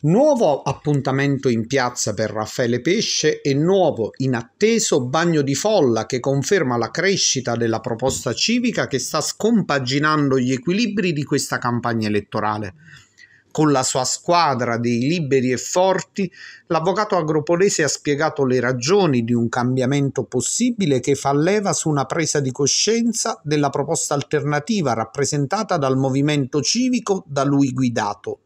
Nuovo appuntamento in piazza per Raffaele Pesce e nuovo inatteso bagno di folla che conferma la crescita della proposta civica che sta scompaginando gli equilibri di questa campagna elettorale. Con la sua squadra dei liberi e forti, l'avvocato agropolese ha spiegato le ragioni di un cambiamento possibile che fa leva su una presa di coscienza della proposta alternativa rappresentata dal movimento civico da lui guidato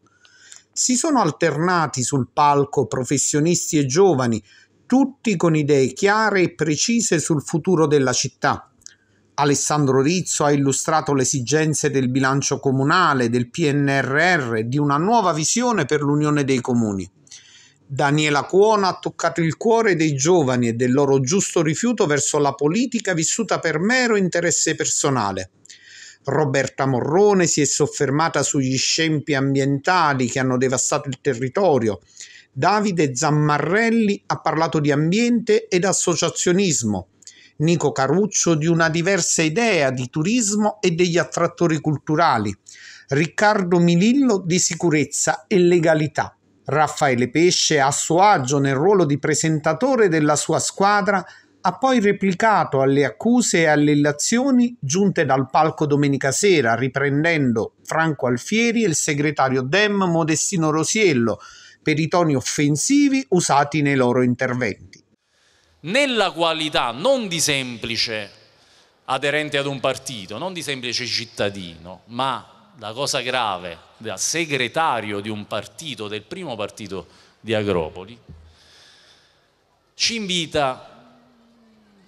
si sono alternati sul palco professionisti e giovani, tutti con idee chiare e precise sul futuro della città. Alessandro Rizzo ha illustrato le esigenze del bilancio comunale, del PNRR, di una nuova visione per l'Unione dei Comuni. Daniela Cuona ha toccato il cuore dei giovani e del loro giusto rifiuto verso la politica vissuta per mero interesse personale. Roberta Morrone si è soffermata sugli scempi ambientali che hanno devastato il territorio. Davide Zammarrelli ha parlato di ambiente ed associazionismo. Nico Caruccio di una diversa idea di turismo e degli attrattori culturali. Riccardo Milillo di sicurezza e legalità. Raffaele Pesce a suo agio nel ruolo di presentatore della sua squadra ha poi replicato alle accuse e alle illazioni giunte dal palco domenica sera, riprendendo Franco Alfieri e il segretario Dem Modestino Rosiello per i toni offensivi usati nei loro interventi. Nella qualità non di semplice aderente ad un partito, non di semplice cittadino, ma la cosa grave, da segretario di un partito, del primo partito di Agropoli, ci invita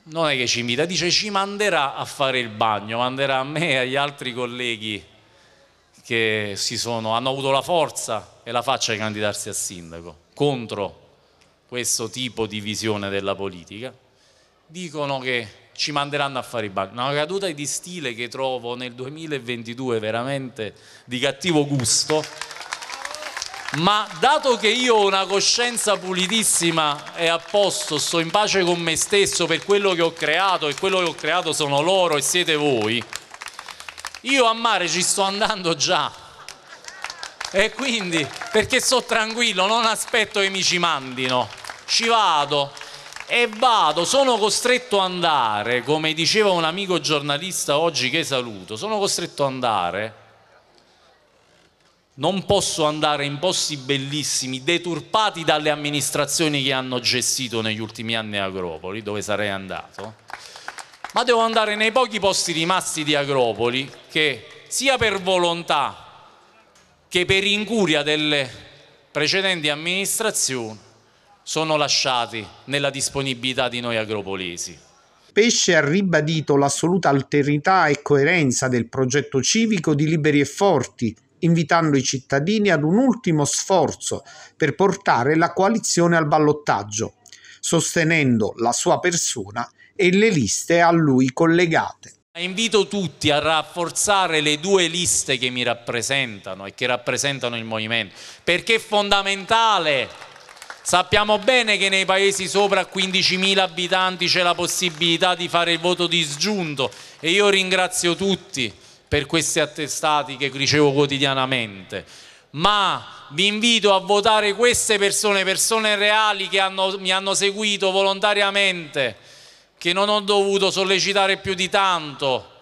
non è che ci invita, dice ci manderà a fare il bagno, manderà a me e agli altri colleghi che sono, hanno avuto la forza e la faccia di candidarsi a sindaco contro questo tipo di visione della politica, dicono che ci manderanno a fare il bagno. Una caduta di stile che trovo nel 2022 veramente di cattivo gusto ma dato che io ho una coscienza pulitissima e a posto, sto in pace con me stesso per quello che ho creato e quello che ho creato sono loro e siete voi, io a mare ci sto andando già. E quindi, perché sto tranquillo, non aspetto che mi ci mandino, ci vado e vado, sono costretto ad andare, come diceva un amico giornalista oggi che saluto, sono costretto ad andare non posso andare in posti bellissimi, deturpati dalle amministrazioni che hanno gestito negli ultimi anni Agropoli, dove sarei andato, ma devo andare nei pochi posti rimasti di Agropoli che sia per volontà che per incuria delle precedenti amministrazioni sono lasciati nella disponibilità di noi agropolesi. Pesce ha ribadito l'assoluta alterità e coerenza del progetto civico di Liberi e Forti, invitando i cittadini ad un ultimo sforzo per portare la coalizione al ballottaggio, sostenendo la sua persona e le liste a lui collegate. Invito tutti a rafforzare le due liste che mi rappresentano e che rappresentano il movimento, perché è fondamentale. Sappiamo bene che nei paesi sopra 15.000 abitanti c'è la possibilità di fare il voto disgiunto e io ringrazio tutti per questi attestati che ricevo quotidianamente, ma vi invito a votare queste persone, persone reali che hanno, mi hanno seguito volontariamente, che non ho dovuto sollecitare più di tanto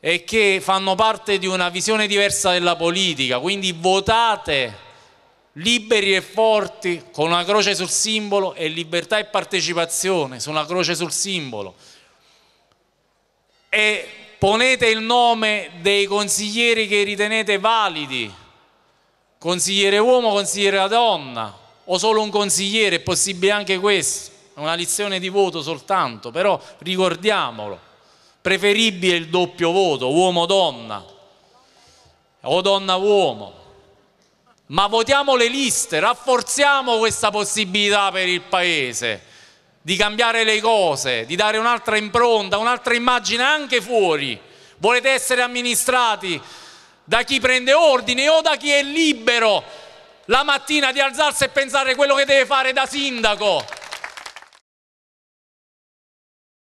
e che fanno parte di una visione diversa della politica, quindi votate liberi e forti con una croce sul simbolo e libertà e partecipazione su una croce sul simbolo. E ponete il nome dei consiglieri che ritenete validi, consigliere uomo, consigliere donna, o solo un consigliere, è possibile anche questo, è una lezione di voto soltanto, però ricordiamolo, preferibile il doppio voto, uomo-donna o donna-uomo. Ma votiamo le liste, rafforziamo questa possibilità per il Paese di cambiare le cose, di dare un'altra impronta, un'altra immagine anche fuori. Volete essere amministrati da chi prende ordine o da chi è libero la mattina di alzarsi e pensare quello che deve fare da sindaco.